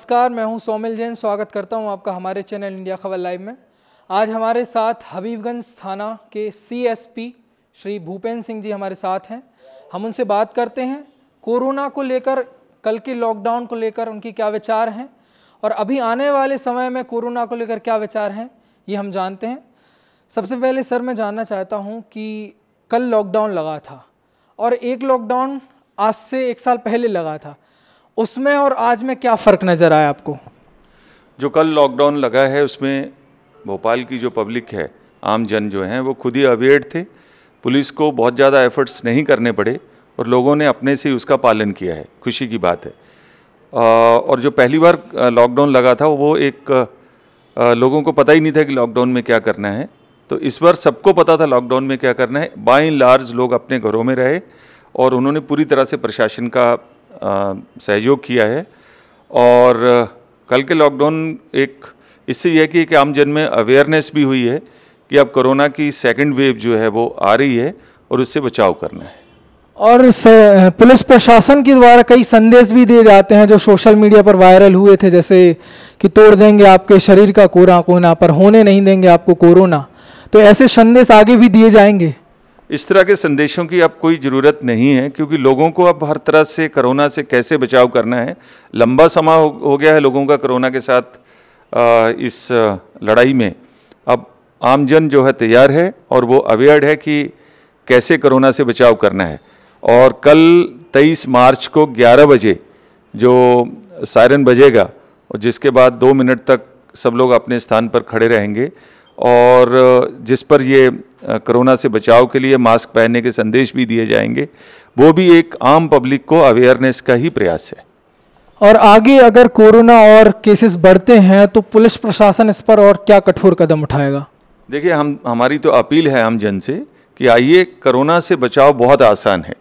नमस्कार मैं हूं सोमिल जैन स्वागत करता हूं आपका हमारे चैनल इंडिया खबर लाइव में आज हमारे साथ हबीबगंज थाना के सीएसपी श्री भूपेंद्र सिंह जी हमारे साथ हैं हम उनसे बात करते हैं कोरोना को लेकर कल के लॉकडाउन को लेकर उनकी क्या विचार हैं और अभी आने वाले समय में कोरोना को लेकर क्या विचार हैं ये हम जानते हैं सबसे पहले सर मैं जानना चाहता हूँ कि कल लॉकडाउन लगा था और एक लॉकडाउन आज से एक साल पहले लगा था उसमें और आज में क्या फ़र्क नज़र आया आपको जो कल लॉकडाउन लगा है उसमें भोपाल की जो पब्लिक है आम जन जो हैं वो खुद ही अवेयर थे पुलिस को बहुत ज़्यादा एफर्ट्स नहीं करने पड़े और लोगों ने अपने से उसका पालन किया है खुशी की बात है और जो पहली बार लॉकडाउन लगा था वो एक लोगों को पता ही नहीं था कि लॉकडाउन में क्या करना है तो इस बार सबको पता था लॉकडाउन में क्या करना है बाई लार्ज लोग अपने घरों में रहे और उन्होंने पूरी तरह से प्रशासन का सहयोग किया है और कल के लॉकडाउन एक इससे यह कि एक आमजन में अवेयरनेस भी हुई है कि अब कोरोना की सेकेंड वेव जो है वो आ रही है और उससे बचाव करना है और पुलिस प्रशासन के द्वारा कई संदेश भी दिए जाते हैं जो सोशल मीडिया पर वायरल हुए थे जैसे कि तोड़ देंगे आपके शरीर का कोरा कोना पर होने नहीं देंगे आपको कोरोना तो ऐसे संदेश आगे भी दिए जाएंगे इस तरह के संदेशों की अब कोई ज़रूरत नहीं है क्योंकि लोगों को अब हर तरह से कोरोना से कैसे बचाव करना है लंबा समय हो, हो गया है लोगों का कोरोना के साथ इस लड़ाई में अब आमजन जो है तैयार है और वो अवेयर है कि कैसे कोरोना से बचाव करना है और कल 23 मार्च को 11 बजे जो सायरन बजेगा और जिसके बाद दो मिनट तक सब लोग अपने स्थान पर खड़े रहेंगे और जिस पर ये कोरोना से बचाव के लिए मास्क पहनने के संदेश भी दिए जाएंगे वो भी एक आम पब्लिक को अवेयरनेस का ही प्रयास है और आगे अगर कोरोना और केसेस बढ़ते हैं तो पुलिस प्रशासन इस पर और क्या कठोर कदम उठाएगा देखिए हम हमारी तो अपील है हम जन से कि आइए कोरोना से बचाव बहुत आसान है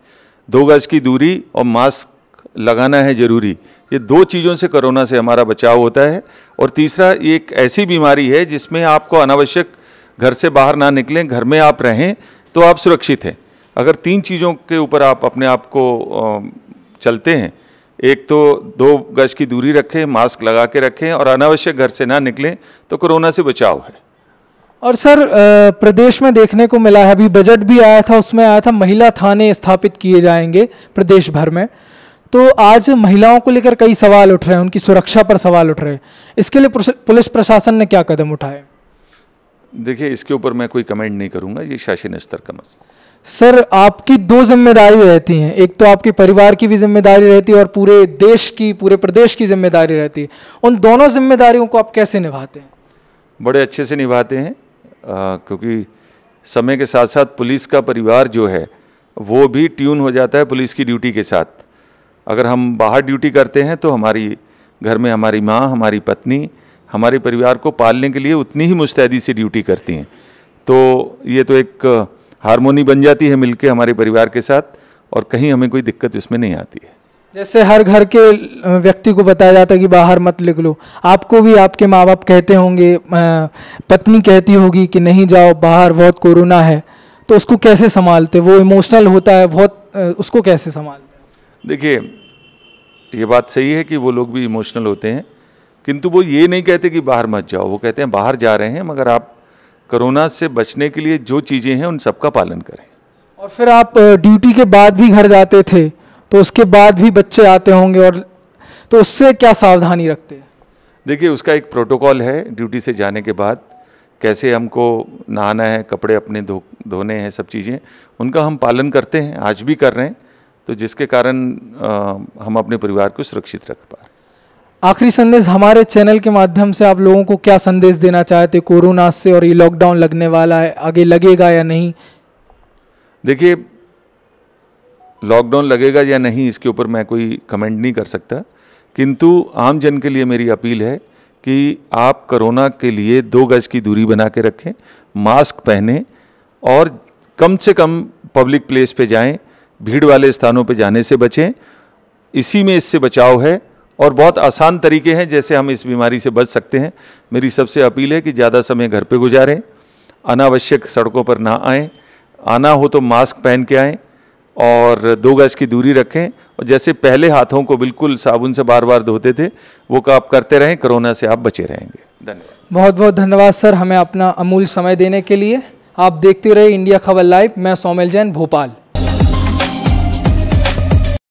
दो गज की दूरी और मास्क लगाना है ज़रूरी ये दो चीज़ों से कोरोना से हमारा बचाव होता है और तीसरा एक ऐसी बीमारी है जिसमें आपको अनावश्यक घर से बाहर ना निकलें घर में आप रहें तो आप सुरक्षित हैं अगर तीन चीज़ों के ऊपर आप अपने आप को चलते हैं एक तो दो गज की दूरी रखें मास्क लगा के रखें और अनावश्यक घर से ना निकलें तो कोरोना से बचाव है और सर प्रदेश में देखने को मिला है अभी बजट भी आया था उसमें आया था महिला थाने स्थापित किए जाएंगे प्रदेश भर में तो आज महिलाओं को लेकर कई सवाल उठ रहे हैं उनकी सुरक्षा पर सवाल उठ रहे हैं इसके लिए पुलिस प्रशासन ने क्या कदम उठाए देखिए इसके ऊपर मैं कोई कमेंट नहीं करूंगा ये शासन स्तर का मसला सर आपकी दो जिम्मेदारी रहती हैं एक तो आपके परिवार की भी जिम्मेदारी रहती है और पूरे देश की पूरे प्रदेश की जिम्मेदारी रहती है उन दोनों जिम्मेदारियों को आप कैसे निभाते हैं बड़े अच्छे से निभाते हैं आ, क्योंकि समय के साथ साथ पुलिस का परिवार जो है वो भी ट्यून हो जाता है पुलिस की ड्यूटी के साथ अगर हम बाहर ड्यूटी करते हैं तो हमारी घर में हमारी माँ हमारी पत्नी हमारे परिवार को पालने के लिए उतनी ही मुस्तैदी से ड्यूटी करती हैं तो ये तो एक हारमोनी बन जाती है मिलके हमारे परिवार के साथ और कहीं हमें कोई दिक्कत इसमें नहीं आती है जैसे हर घर के व्यक्ति को बताया जाता है कि बाहर मत निकलो आपको भी आपके माँ बाप कहते होंगे पत्नी कहती होगी कि नहीं जाओ बाहर बहुत कोरोना है तो उसको कैसे संभालते वो इमोशनल होता है बहुत उसको कैसे संभालते देखिए ये बात सही है कि वो लोग भी इमोशनल होते हैं किंतु वो ये नहीं कहते कि बाहर मत जाओ वो कहते हैं बाहर जा रहे हैं मगर आप कोरोना से बचने के लिए जो चीज़ें हैं उन सबका पालन करें और फिर आप ड्यूटी के बाद भी घर जाते थे तो उसके बाद भी बच्चे आते होंगे और तो उससे क्या सावधानी रखते हैं देखिए उसका एक प्रोटोकॉल है ड्यूटी से जाने के बाद कैसे हमको नहाना है कपड़े अपने धो धोने हैं सब चीज़ें उनका हम पालन करते हैं आज भी कर रहे हैं तो जिसके कारण आ, हम अपने परिवार को सुरक्षित रख पाए आखिरी संदेश हमारे चैनल के माध्यम से आप लोगों को क्या संदेश देना चाहते कोरोना से और ये लॉकडाउन लगने वाला है आगे लगेगा या नहीं देखिए लॉकडाउन लगेगा या नहीं इसके ऊपर मैं कोई कमेंट नहीं कर सकता किंतु आम जन के लिए मेरी अपील है कि आप कोरोना के लिए दो गज की दूरी बना के रखें मास्क पहने और कम से कम पब्लिक प्लेस पे जाएं भीड़ वाले स्थानों पे जाने से बचें इसी में इससे बचाव है और बहुत आसान तरीके हैं जैसे हम इस बीमारी से बच सकते हैं मेरी सबसे अपील है कि ज़्यादा समय घर पर गुजारें अनावश्यक सड़कों पर ना आएँ आना हो तो मास्क पहन के आएँ और दो गज की दूरी रखें और जैसे पहले हाथों को बिल्कुल साबुन से बार बार धोते थे वो आप करते रहें कोरोना से आप बचे रहेंगे धन्यवाद बहुत बहुत धन्यवाद सर हमें अपना अमूल समय देने के लिए आप देखते रहे इंडिया खबर लाइव मैं सोमल जैन भोपाल